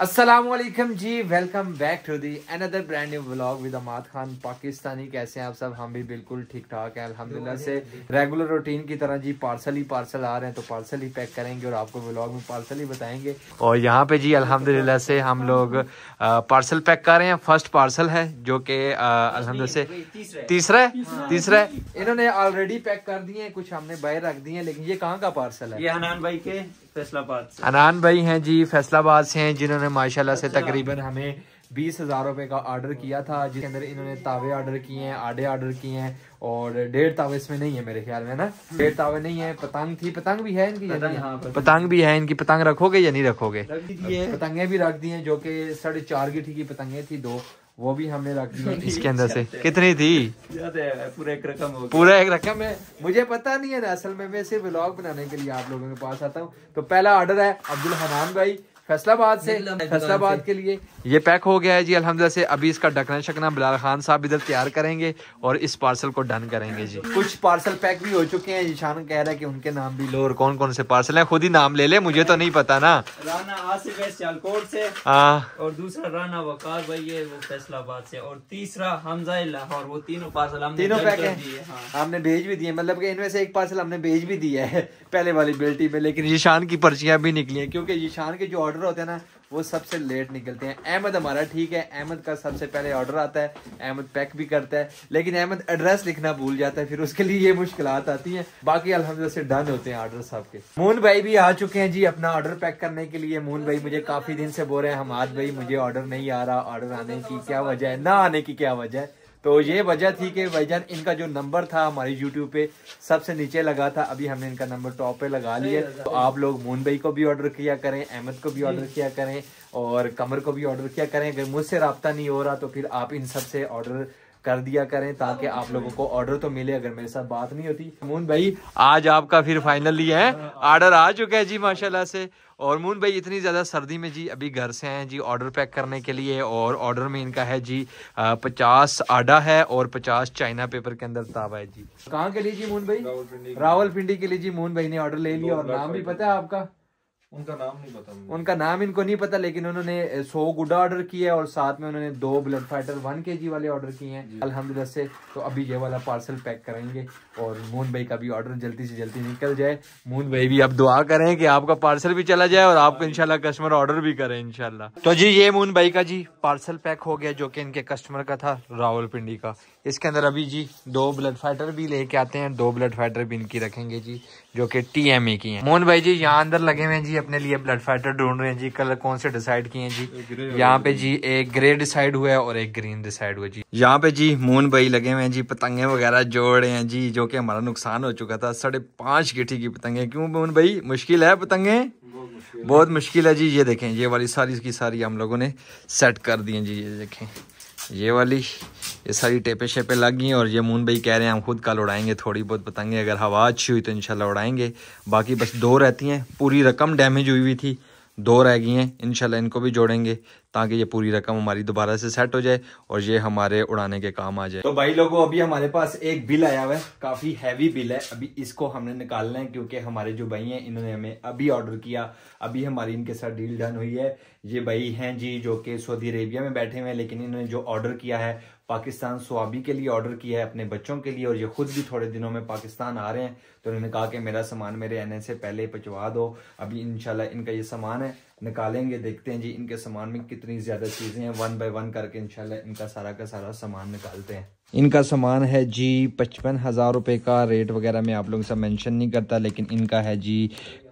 Aslam ji welcome back to the another brand new blog with Amad Khan Pakistani कैसे हैं आप सब हम भी बिल्कुल ठीक ठाक हैं अल्हम्दुलिल्लाह से रेगुलर रूटीन की तरह जी पार्सल ही पार्सल आ रहे हैं तो पार्सल ही पैक करेंगे और आपको ब्लॉग में पार्सल ही बताएंगे और यहाँ पे जी अल्हम्दुलिल्लाह से हम लोग पार्सल पैक कर रहे हैं फर्स्ट पार्सल है जो कि अलहमद से तीसरा तीसरा इन्होंने ऑलरेडी पैक कर दिए हैं कुछ हमने बाहर रख दिए हैं लेकिन ये कहाँ का पार्सल है ये हनान भाई के फैसलाबाद से अनान भाई हैं जी फैसलाबाद से हैं जिन्होंने माशाल्लाह से अच्छा। तकरीबन हमें बीस हज़ार रुपए का ऑर्डर किया था जिसके अंदर इन्होंने तावे ऑर्डर किए हैं आडे ऑर्डर किए हैं और डेढ़ तावे इसमें नहीं है मेरे ख्याल में ना हम्म। डेढ़ तावे नहीं है पतंग थी पतंग भी है इनकी पतंग, हाँ, पतंग, पतंग भी है इनकी पतंग रखोगे या नहीं रखोगे पतंगे भी रख दी है जो कि साढ़े चार गिठी की पतंगे थी दो वो भी हमने रख दी इसके अंदर से कितनी थी पूरा एक रकम हो पूरा एक रकम है मुझे पता नहीं है ना असल में मैं सिर्फ ब्लॉग बनाने के लिए आप लोगों के पास आता हूँ तो पहला ऑर्डर है अब्दुल हनान भाई फैसलाबाद से मतलब फैसलाबाद के लिए ये पैक हो गया है जी अलहमदिल्ला से अभी इसका ढकना शकना बिलाल खान साहब इधर तैयार करेंगे और इस पार्सल को डन करेंगे जी कुछ पार्सल पैक भी हो चुके हैं ईशान कह रहा है कि उनके नाम भी लो और कौन कौन से पार्सल हैं खुद ही नाम ले ले मुझे तो नहीं पता ना राना आसिफ है सियालकोट से आ, हाँ। और दूसरा राना वकार भाई है वो फैसलाबाद से और तीसरा हमजा लाहौर वो तीनों पार्सल हमने तीनों पैक है हाँ। हमने भेज भी दिए मतलब की इनमें से एक पार्सल हमने भेज भी दिया है पहले वाली बेल्टी में लेकिन ईशान की पर्चियां भी निकली है क्योंकि ईशान के जो ऑर्डर होते हैं ना वो सबसे लेट निकलते हैं अहमद हमारा ठीक है अहमद का सबसे पहले ऑर्डर आता है अहमद पैक भी करता है लेकिन अहमद एड्रेस लिखना भूल जाता है फिर उसके लिए ये मुश्किल आती है बाकी अलहमद से डन होते हैं ऑर्डर साहब के मोहन भाई भी आ चुके हैं जी अपना ऑर्डर पैक करने के लिए मोहन भाई मुझे काफी दिन से बोल रहे हैं हमाद भाई मुझे ऑर्डर नहीं आ रहा ऑर्डर आने की क्या वजह है ना आने की क्या वजह है तो ये वजह थी कि भाईजान इनका जो नंबर था हमारे यूट्यूब पे सबसे नीचे लगा था अभी हमने इनका नंबर टॉप पे लगा लिया तो आप लोग मून भाई को भी ऑर्डर किया करें अहमद को भी ऑर्डर किया करें और कमर को भी ऑर्डर किया करें अगर मुझसे रबता नहीं हो रहा तो फिर आप इन सबसे ऑर्डर कर दिया करें ताकि आप लोगों को ऑर्डर तो मिले अगर मेरे साथ बात नहीं होती मून भाई आज आपका फिर फाइनली है ऑर्डर आ चुका है जी माशाल्लाह से और मून भाई इतनी ज़्यादा सर्दी में जी अभी घर से हैं जी ऑर्डर पैक करने के लिए और ऑर्डर में इनका है जी पचास आडा है और पचास चाइना पेपर के अंदर तावा है जी कहाँ के लिए जी मोहन भाई रावल पिंडी के लिए जी मोहन भाई ने ऑर्डर ले लिया और नाम भी पता है आपका उनका नाम नहीं पता उनका नाम इनको नहीं पता लेकिन उन्होंने सौ गुडा ऑर्डर किया है और साथ में उन्होंने दो ब्लड फाइटर वन के जी वाले ऑर्डर किए हैं अलहमदिल्ला से तो अभी ये वाला पार्सल पैक करेंगे और मून भाई का भी ऑर्डर जल्दी से जल्दी निकल जाए मून भाई भी आप दुआ करें कि आपका पार्सल भी चला जाए और आपको इनशाला कस्टमर ऑर्डर भी करें इनशाला तो जी ये मून भाई का जी पार्सल पैक हो गया जो कि इनके कस्टमर का था रावल का इसके अंदर अभी जी दो ब्लड फाइटर भी लेके आते हैं दो ब्लड फाइटर भी इनकी रखेंगे जी जो कि टीएमई की हैं मोहन भाई जी यहाँ अंदर लगे हुए हैं जी अपने लिए ब्लड फाइटर ढूंढ रहे हैं जी कलर कौन से डिसाइड किए हैं जी यहाँ पे जी एक ग्रे डिसाइड हुआ है और एक ग्रीन डिसाइड हुआ जी यहाँ पे जी मोहन भाई लगे हुए हैं जी पतंगे वगैरह जोड़ रहे हैं जी जो की हमारा नुकसान हो चुका था साढ़े पांच गिठी की पतंगे क्यों मोहन भाई मुश्किल है पतंगे बहुत मुश्किल है जी ये देखें ये वाली सारी की सारी हम लोगों ने सेट कर दी है जी ये देखें ये वाली ये सारी टेपे शेपे लग गई और ये मून भाई कह रहे हैं हम खुद कल उड़ाएंगे थोड़ी बहुत बताएंगे अगर हवा अच्छी हुई तो इनशाला उड़ाएंगे बाकी बस दो रहती हैं पूरी रकम डैमेज हुई हुई थी दो रह गई हैं इनशाला इनको भी जोड़ेंगे ताकि ये पूरी रकम हमारी दोबारा से सेट हो जाए और ये हमारे उड़ाने के काम आ जाए तो भाई लोगों अभी हमारे पास एक बिल आया हुआ है काफी हैवी बिल है अभी इसको हमने निकालना है क्योंकि हमारे जो भाई हैं इन्होंने हमें अभी ऑर्डर किया अभी हमारी इनके साथ डील डन हुई है ये भाई हैं जी जो कि सऊदी अरेबिया में बैठे हुए हैं लेकिन इन्होंने जो ऑर्डर किया है पाकिस्तान स्वाबी के लिए ऑर्डर किया है अपने बच्चों के लिए और ये खुद भी थोड़े दिनों में पाकिस्तान आ रहे हैं तो उन्होंने कहा कि मेरा सामान मेरे आने से पहले पहुँचवा दो अभी इनशाला इनका ये सामान है निकालेंगे देखते हैं जी इनके सामान में कितनी ज़्यादा चीज़ें हैं वन बाय वन करके इनशाला इनका सारा का सारा सामान निकालते हैं इनका सामान है जी पचपन हज़ार रुपये का रेट वगैरह मैं आप लोगों से मेंशन नहीं करता लेकिन इनका है जी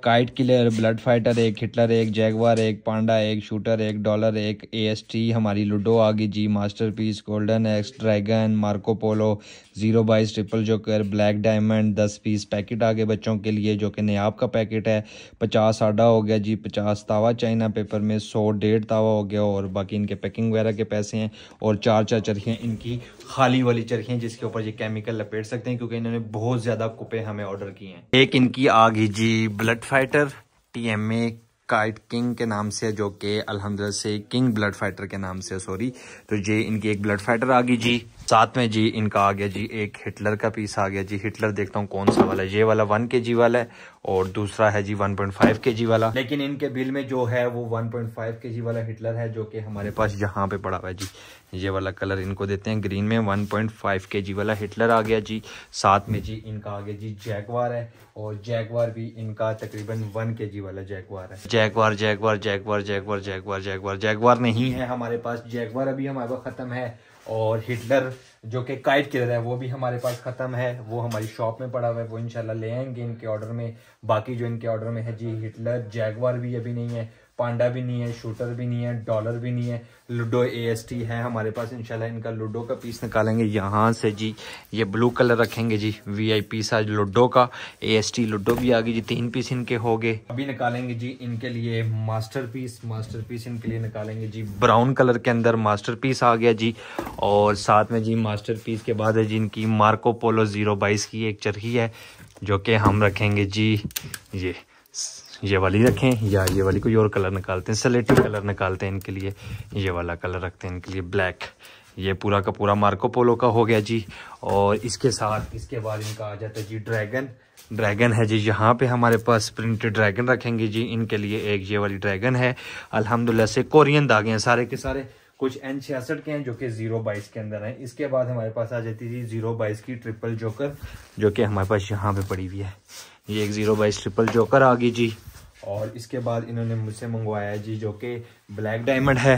काइट किलर ब्लड फाइटर एक हिटलर एक जैगवार एक पांडा एक शूटर एक डॉलर एक ए एस टी हमारी लूडो आगे जी master piece golden X dragon Marco Polo zero बाइस ट्रिपल जोकर ब्लैक डायमंड दस पीस पैकेट आगे बच्चों के लिए जो कि नयाब का पैकेट है पचास आडा हो गया जी पचास तावा चाइना पेपर में सौ डेढ़ तावा हो गया और बाकी इनके पैकिंग वगैरह के पैसे हैं और चार चार चरखियाँ इनकी खाली वाली चरखियाँ जिसके ऊपर ये केमिकल लपेट सकते हैं क्योंकि इन्होंने बहुत ज़्यादा कुपे हमें ऑर्डर किए हैं एक इनकी आगे जी blood fighter TMA kite king के नाम से है जो कि अलहमदल से किंग ब्लड फाइटर के नाम से सॉरी तो ये इनकी एक ब्लड फाइटर आ गई जी साथ में जी इनका आ गया जी एक हिटलर का पीस आ गया जी हिटलर देखता हूँ कौन सा वाला है ये वाला वन के जी वाला है और दूसरा है जी वन पॉइंट फाइव के जी वाला लेकिन इनके बिल में जो है वो वन पॉइंट फाइव के जी वाला हिटलर है जो कि हमारे पास यहाँ पे पड़ा हुआ है जी ये वाला कलर इनको देते हैं ग्रीन में वन पॉइंट फाइव के जी वाला हिटलर आ गया जी साथ में जी इनका आ गया जी जैकवार है और जैकवार भी इनका तकरीबन वन के जी वाला जैकवार है jaguar jaguar jaguar jaguar jaguar jaguar jaguar नहीं है हमारे पास जैकवार अभी हमारे पास ख़त्म है और हिटलर जो कि काइट किलर है वो भी हमारे पास ख़त्म है वो हमारी शॉप में पड़ा हुआ है वो इंशाल्लाह ले आएंगे इनके ऑर्डर में बाकी जो इनके ऑर्डर में है जी हिटलर जैगवार भी अभी नहीं है पांडा भी नहीं है शूटर भी नहीं है डॉलर भी नहीं है लूडो एएसटी है हमारे पास इंशाल्लाह इनका लूडो का पीस निकालेंगे यहाँ से जी ये ब्लू कलर रखेंगे जी वीआईपी सा लूडो का एएसटी लूडो भी आ गई जी तीन पीस इनके हो गए अभी निकालेंगे जी इनके लिए मास्टर पीस मास्टर पीस इनके लिए निकालेंगे जी ब्राउन कलर के अंदर मास्टर पीस आ गया जी और साथ में जी मास्टर पीस के बाद है जी इनकी मार्को पोलो जीरो बाईस की एक चरखी है जो कि हम रखेंगे जी ये ये वाली रखें या ये वाली कोई और कलर निकालते हैं सलेटी कलर निकालते हैं इनके लिए ये वाला कलर रखते हैं इनके लिए ब्लैक ये पूरा का पूरा मार्को पोलो का हो गया जी और इसके साथ इसके बाद इनका आ जाता है जी ड्रैगन ड्रैगन है जी यहाँ पे हमारे पास प्रिंटेड ड्रैगन रखेंगे जी इनके लिए एक ये वाली ड्रैगन है अल्हम्दुलिल्लाह से कोरियन दागे हैं सारे के सारे कुछ एन छियासठ के हैं जो कि जीरो बाईस के अंदर हैं इसके बाद हमारे पास आ जाती थी जीरो बाईस की ट्रिपल जोकर जो कि हमारे पास यहाँ पे पड़ी हुई है ये एक जीरो बाईस ट्रिपल जोकर आ गई जी और इसके बाद इन्होंने मुझसे मंगवाया जी जो कि ब्लैक डायमंड है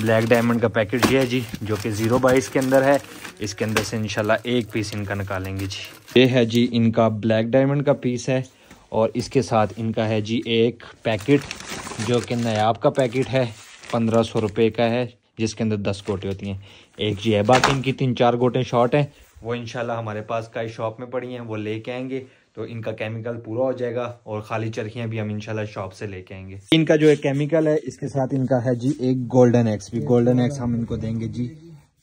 ब्लैक डायमंड का पैकेट ये है जी जो कि ज़ीरो बाईस के अंदर है इसके अंदर से इनशाला एक पीस इनका निकालेंगे जी ये है जी इनका ब्लैक डायमंड का पीस है और इसके साथ इनका है जी एक पैकेट जो कि नयाब का पैकेट है पंद्रह सौ रुपये का है जिसके अंदर दस गोटें होती हैं एक जी है बाकी इनकी तीन चार गोटें शॉर्ट हैं वो इनशाला हमारे पास कई शॉप में पड़ी हैं वो लेके आएंगे तो इनका केमिकल पूरा हो जाएगा और खाली चरखियां भी हम इन शॉप से लेके आएंगे इनका जो एक केमिकल है इसके साथ इनका है जी एक गोल्डन एक्स भी गोल्डन एक्स हम इनको देंगे जी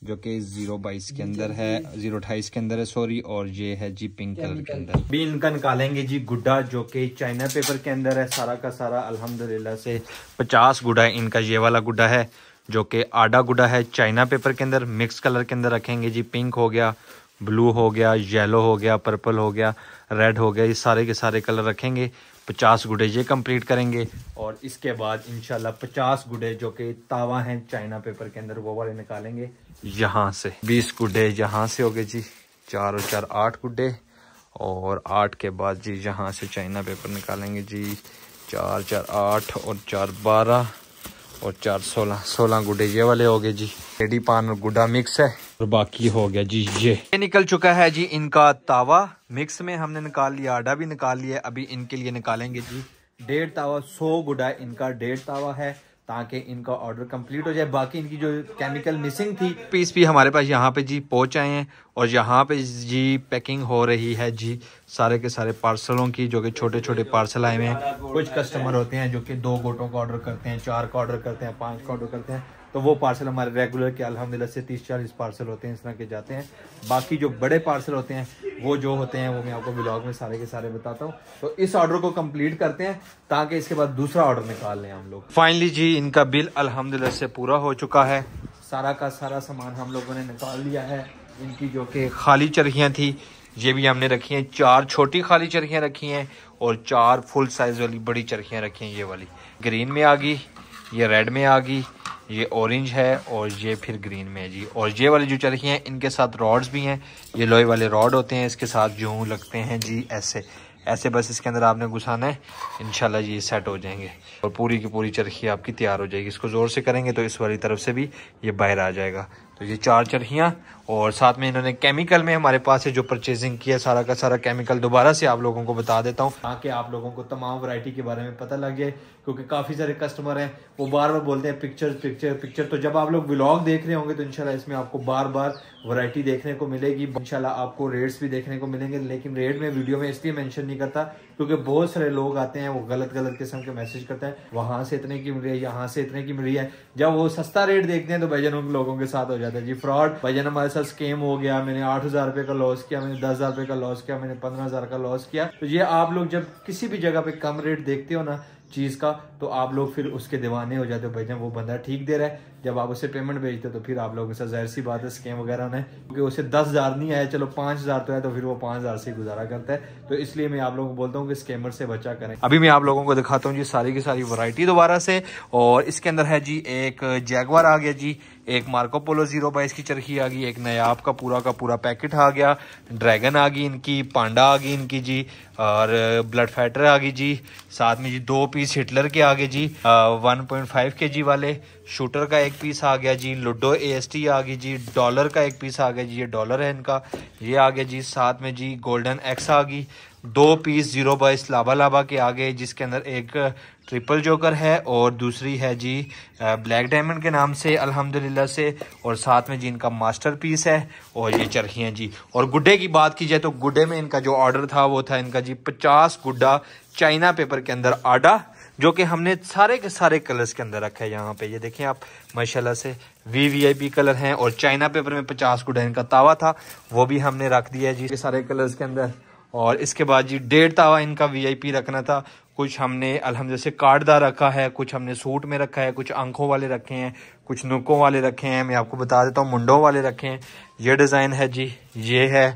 जो कि जीरो बाईस के अंदर है जीरो अठाईस के अंदर है सॉरी और ये है जी पिंक कलर के अंदर भी इनका निकालेंगे जी गुड्डा जो कि चाइना पेपर के अंदर है सारा का सारा अलहमदुल्ला से पचास गुड्डा इनका ये वाला गुड्डा है जो कि आडा गुडा है चाइना पेपर के अंदर मिक्स कलर के अंदर रखेंगे जी पिंक हो गया ब्लू हो गया येलो हो गया पर्पल हो गया रेड हो गया ये सारे के सारे कलर रखेंगे पचास गुडे ये कंप्लीट करेंगे और इसके बाद इनशाला पचास गुडे जो कि तावा हैं चाइना पेपर के अंदर वो वाले निकालेंगे यहाँ से बीस गुडे यहाँ से हो गए जी चार और चार आठ गुडे और आठ के बाद जी यहाँ से चाइना पेपर निकालेंगे जी चार चार आठ और चार बारह और चार सोलह सोलह गुडे ये वाले हो गए जी रेडी पान और गुडा मिक्स है और बाकी हो गया जी ये ये निकल चुका है जी इनका तावा मिक्स में हमने निकाल लिया आडा भी निकाल लिया अभी इनके लिए निकालेंगे जी डेढ़ तावा सौ गुडा इनका डेढ़ तावा है ताकि इनका ऑर्डर कंप्लीट हो जाए बाकी इनकी जो केमिकल मिसिंग थी पीस भी हमारे पास यहाँ पे जी पहुँच आए हैं और यहाँ पे जी पैकिंग हो रही है जी सारे के सारे पार्सलों की जो कि छोटे छोटे पार्सल आए हुए हैं कुछ कस्टमर होते हैं जो कि दो गोटों का ऑर्डर करते हैं चार का ऑर्डर करते हैं पाँच का ऑर्डर करते हैं तो वो पार्सल हमारे रेगुलर के अलहमदिल्ला से तीस चालीस पार्सल होते हैं इस तरह के जाते हैं बाकी जो बड़े पार्सल होते हैं वो जो होते हैं वो मैं आपको ब्लॉग में सारे के सारे बताता हूँ तो इस ऑर्डर को कम्प्लीट करते हैं ताकि इसके बाद दूसरा ऑर्डर निकाल लें हम लोग फाइनली जी इनका बिल अलहमदिल्ला से पूरा हो चुका है सारा का सारा सामान हम लोगों ने निकाल लिया है इनकी जो कि खाली चरखियाँ थी ये भी हमने रखी हैं चार छोटी खाली चरखियाँ रखी हैं और चार फुल साइज़ वाली बड़ी चरखियाँ रखी हैं ये वाली ग्रीन में आ गई ये रेड में आ गई ये ऑरेंज है और ये फिर ग्रीन में है जी और ये वाले जो चरखी हैं इनके साथ रॉड्स भी हैं ये लोहे वाले रॉड होते हैं इसके साथ जो लगते हैं जी ऐसे ऐसे बस इसके अंदर आपने घुसाना है इनशाला ये सेट हो जाएंगे और पूरी की पूरी चरखी आपकी तैयार हो जाएगी इसको ज़ोर से करेंगे तो इस वाली तरफ से भी ये बाहर आ जाएगा तो ये चार चरखियाँ और साथ में इन्होंने केमिकल में हमारे पास से जो परचेजिंग किया सारा का सारा केमिकल दोबारा से आप लोगों को बता देता हूँ ताकि आप लोगों को तमाम वैरायटी के बारे में पता लग जाए क्योंकि काफ़ी सारे कस्टमर हैं वो बार बार बोलते हैं पिक्चर पिक्चर पिक्चर तो जब आप लोग ब्लॉग देख रहे होंगे तो इनशाला इसमें आपको बार बार वरायटी देखने को मिलेगी इनशाला आपको रेट्स भी देखने को मिलेंगे लेकिन रेट में वीडियो में इसलिए मैंशन नहीं करता क्योंकि बहुत सारे लोग आते हैं वो गलत गलत किस्म के मैसेज करते हैं वहाँ से इतने की मिल रही है यहाँ से इतने की मिल रही है जब वो सस्ता रेट देखते हैं तो भैजन उन लोगों के साथ हो जाए जाता है जी फ्रॉड भजन हमारे साथ स्केम हो गया मैंने आठ हजार रुपए का लॉस किया मैंने दस हजार रुपए का लॉस किया मैंने पंद्रह हजार का लॉस किया तो ये आप लोग जब किसी भी जगह पे कम रेट देखते हो ना चीज़ का तो आप लोग फिर उसके दीवाने हो जाते हो भाई जब वो बंदा ठीक दे रहा है जब आप उसे पेमेंट भेजते हो तो फिर आप लोगों के साथ जाहिर सी बात है स्कैम वगैरह होना क्योंकि उसे दस हज़ार नहीं आया चलो पांच हज़ार तो है तो फिर वो पांच हज़ार से गुजारा करता है तो इसलिए मैं आप लोगों को बोलता हूँ कि स्कैमर से बचा करें अभी मैं आप लोगों को दिखाता हूँ जी सारी की सारी वरायटी दोबारा से और इसके अंदर है जी एक जैगवार आ गया जी एक मार्को पोलो जीरो बाईस की चरखी आ गई एक नया आपका पूरा का पूरा पैकेट आ गया ड्रैगन आ गई इनकी पांडा आ गई इनकी जी और ब्लड फैटर आ गई जी साथ में जी दो पीस हिटलर के आ गए जी वन पॉइंट फाइव के जी वाले शूटर का एक पीस आ गया जी लूडो ए आ गई जी डॉलर का एक पीस आ गया जी ये डॉलर है इनका ये आ गया जी साथ में जी गोल्डन एक्स आ गई दो पीस जीरो बाईस लाभा लाभा के आ गए जिसके अंदर एक ट्रिपल जोकर है और दूसरी है जी ब्लैक डायमंड के नाम से अल्हम्दुलिल्लाह से और साथ में जी इनका मास्टरपीस है और ये चरखियाँ जी और गुड्डे की बात की जाए तो गुड्डे में इनका जो ऑर्डर था वो था इनका जी पचास गुड्डा चाइना पेपर के अंदर आडा जो कि हमने सारे के सारे कलर्स के अंदर रखे हैं यहाँ पे ये देखें आप माशाल्लाह से V V I P colour हैं और चाइना पेपर में पचास गुड्डा इनका तावा था वो भी हमने रख दिया है जी सारे कलर्स के अंदर और इसके बाद जी डेढ़ तावा इनका पी रखना था कुछ हमने अलहमद से कार्डदार रखा है कुछ हमने सूट में रखा है कुछ आंखों वाले रखे हैं कुछ नुकों वाले रखे हैं मैं आपको बता देता हूँ मुंडों वाले रखे हैं ये डिज़ाइन है जी ये है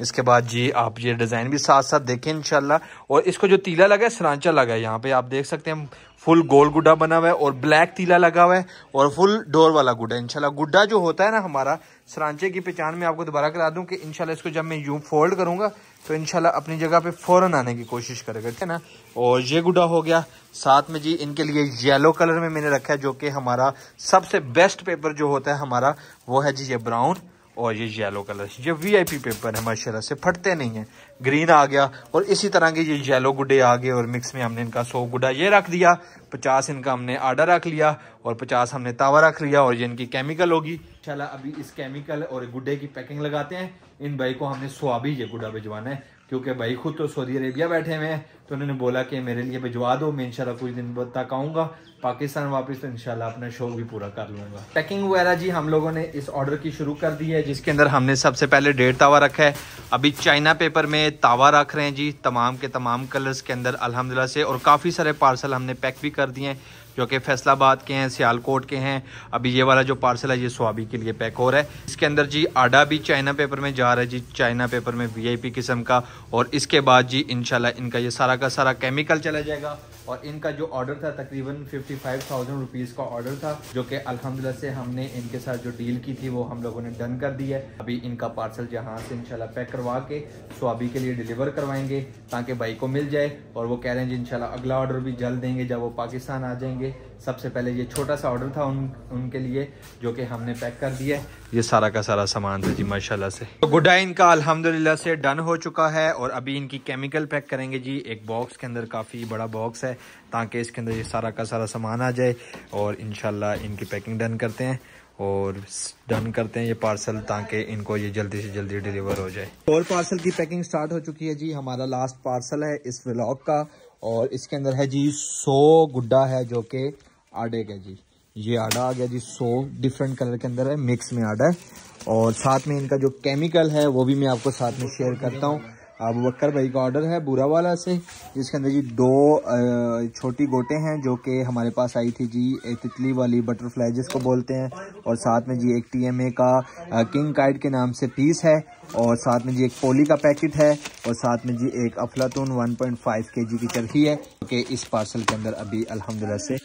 इसके बाद जी आप ये डिज़ाइन भी साथ साथ देखें इनशाला और इसको जो तीला लगा है सरांचा लगा है यहाँ पे आप देख सकते हैं फुल गोल गुड्डा बना हुआ है और ब्लैक तीला लगा हुआ है और फुल डोर वाला गुड्डा इनशाला गुड्डा जो होता है ना हमारा सरांचे की पहचान में आपको दोबारा करा दूँ कि इनशाला इसको जब मैं यूँ फोल्ड करूँगा तो इनशाला अपनी जगह पे फ़ौरन आने की कोशिश करेगा ठीक है ना और ये गुडा हो गया साथ में जी इनके लिए येलो कलर में मैंने रखा है जो कि हमारा सबसे बेस्ट पेपर जो होता है हमारा वो है जी ये ब्राउन और ये येलो कलर ये वीआईपी पेपर है माशाल्लाह से फटते नहीं है ग्रीन आ गया और इसी तरह के ये येलो गुडे आ गए और मिक्स में हमने इनका सौ गुडा ये रख दिया पचास इनका हमने आडा रख लिया और पचास हमने तावा रख लिया और ये इनकी केमिकल होगी चला अभी इस केमिकल और गुडे की पैकिंग लगाते हैं इन भाई को हमने सोआबी ये गुडा भिजवाना है क्योंकि भाई खुद तो सऊदी अरेबिया बैठे हुए हैं तो उन्होंने बोला कि मेरे लिए भिजवा दो मैं इनशाला कुछ दिन तक आऊँगा पाकिस्तान वापस तो इनशाला अपना शौक भी पूरा कर लूँगा पैकिंग वगैरह जी हम लोगों ने इस ऑर्डर की शुरू कर दी है जिसके अंदर हमने सबसे पहले डेढ़ तावा रखा है अभी चाइना पेपर में तावा रख रहे हैं जी तमाम के तमाम कलर्स के अंदर अलहमदिल्ला से और काफ़ी सारे पार्सल हमने पैक भी कर दिए हैं जो कि फैसलाबाद के हैं सियालकोट के हैं अभी ये वाला जो पार्सल है ये स्वाबी के लिए पैक हो रहा है इसके अंदर जी आडा भी चाइना पेपर में जा रहा है जी चाइना पेपर में वीआईपी किस्म का और इसके बाद जी इनशाला इनका ये सारा सारा का सारा केमिकल चला जाएगा और इनका जो ऑर्डर था तकरीबन 55,000 फाइव थाउजेंड रुपीज़ का ऑर्डर था जो कि अल्हम्दुलिल्लाह से हमने इनके साथ जो डील की थी वो हम लोगों ने डन कर दी है अभी इनका पार्सल जहाँ से इंशाल्लाह पैक करवा के स्वाबी के लिए डिलीवर करवाएंगे ताकि भाई को मिल जाए और वो कह रहे हैं जी इनशाला अगला ऑर्डर भी जल्द देंगे जब वो पाकिस्तान आ जाएंगे सबसे पहले ये छोटा सा ऑर्डर था उन उनके लिए जो कि हमने पैक कर दिया ये सारा का सारा सामान था जी माशाल्लाह से तो गुडा इनका अल्हम्दुलिल्लाह से डन हो चुका है और अभी इनकी केमिकल पैक करेंगे जी एक बॉक्स के अंदर काफ़ी बड़ा बॉक्स है ताकि इसके अंदर ये सारा का सारा सामान आ जाए और इन इनकी पैकिंग डन करते हैं और डन करते हैं ये पार्सल ताकि इनको ये जल्दी से जल्दी डिलीवर हो जाए और पार्सल की पैकिंग स्टार्ट हो चुकी है जी हमारा लास्ट पार्सल है इस व्लॉग का और इसके अंदर है जी सौ गुड्डा है जो कि आडे का जी ये आडा आ गया जी सौ डिफरेंट कलर के अंदर है मिक्स में आडा है और साथ में इनका जो केमिकल है वो भी मैं आपको साथ में शेयर करता हूँ अब बकर भाई का ऑर्डर है बुरा वाला से जिसके अंदर जी दो छोटी गोटे हैं जो कि हमारे पास आई थी जी एक तितली वाली बटरफ्लाई जिसको बोलते हैं और साथ में जी एक टीएमए का किंग काइट के नाम से पीस है और साथ में जी एक पोली का पैकेट है और साथ में जी एक अफलातून 1.5 जी की चरखी है कि इस पार्सल के अंदर अभी अल्हम्दुलिल्लाह से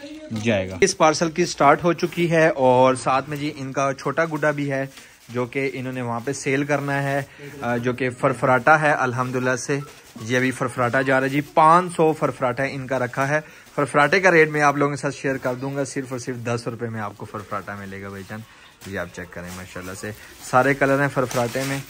जाएगा इस पार्सल की स्टार्ट हो चुकी है और साथ में जी इनका छोटा गुडा भी है जो कि इन्होंने वहाँ पे सेल करना है जो कि फरफराटा है अल्हम्दुलिल्लाह से ये अभी फरफराटा जा रहा है जी पाँच सौ फरफराटा इनका रखा है फरफराटे का रेट मैं आप लोगों के साथ शेयर कर दूंगा सिर्फ और सिर्फ दस रुपये में आपको फरफराटा मिलेगा भाई चंद ये आप चेक करें माशाल्लाह से सारे कलर हैं फरफराटे में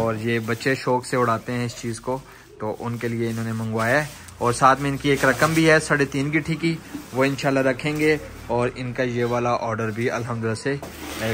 और ये बच्चे शौक से उड़ाते हैं इस चीज़ को तो उनके लिए इन्होंने मंगवाया है और साथ में इनकी एक रकम भी है साढ़े तीन की ठीकी वो इनशाला रखेंगे और इनका ये वाला ऑर्डर भी अल्हम्दुलिल्लाह से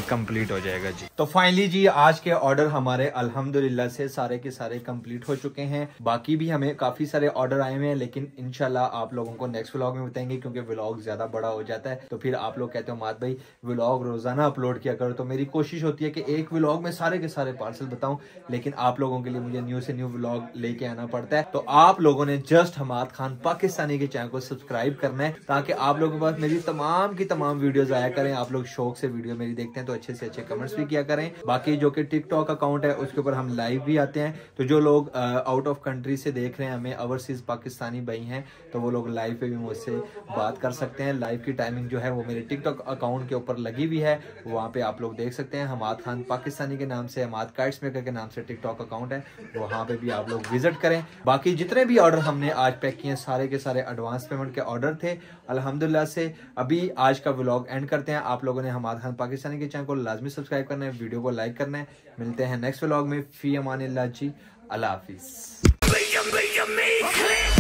कंप्लीट हो जाएगा जी तो फाइनली जी आज के ऑर्डर हमारे अल्हम्दुलिल्लाह से सारे के सारे कंप्लीट हो चुके हैं बाकी भी हमें काफी सारे ऑर्डर आए हुए हैं लेकिन इनशाला आप लोगों को नेक्स्ट व्लॉग में बताएंगे क्योंकि व्लॉग ज्यादा बड़ा हो जाता है तो फिर आप लोग कहते हो मात भाई व्लॉग रोजाना अपलोड किया करो तो मेरी कोशिश होती है कि एक व्लॉग में सारे के सारे पार्सल बताऊं लेकिन आप लोगों के लिए मुझे न्यू से न्यू व्लॉग लेके आना पड़ता है तो आप लोगों ने जस्ट हमाद खान पाकिस्तानी के चैनल को सब्सक्राइब करना है ताकि आप लोगों के पास मेरी तमाम तमाम की तमाम वीडियोस आया करें आप लोग शौक से वीडियो मेरी देखते हैं तो अच्छे से अच्छे कमेंट्स भी किया करें बाकी जो कि टिकटॉक अकाउंट है उसके ऊपर हम लाइव भी आते हैं तो जो लोग आउट ऑफ कंट्री से देख रहे हैं हमें ओवरसीज पाकिस्तानी भाई हैं तो वो लोग लाइव पे भी मुझसे बात कर सकते हैं लाइव की टाइमिंग जो है वो मेरे टिकटॉक अकाउंट के ऊपर लगी हुई है वहाँ पे आप लोग देख सकते हैं हमाद खान पाकिस्तानी के नाम से हमाद काइट्स मेकर के नाम से टिकटॉक अकाउंट है वहाँ पे भी आप लोग विजिट करें बाकी जितने भी ऑर्डर हमने आज पैक किए सारे के सारे एडवांस पेमेंट के ऑर्डर थे अलहमदिल्ला से अभी आज का व्लॉग एंड करते हैं आप लोगों ने हमारे खान पाकिस्तानी के चैनल को लाजमी सब्सक्राइब करना है वीडियो को लाइक करना है मिलते हैं नेक्स्ट व्लॉग में फी अमान जी अल्लाह हाफिज़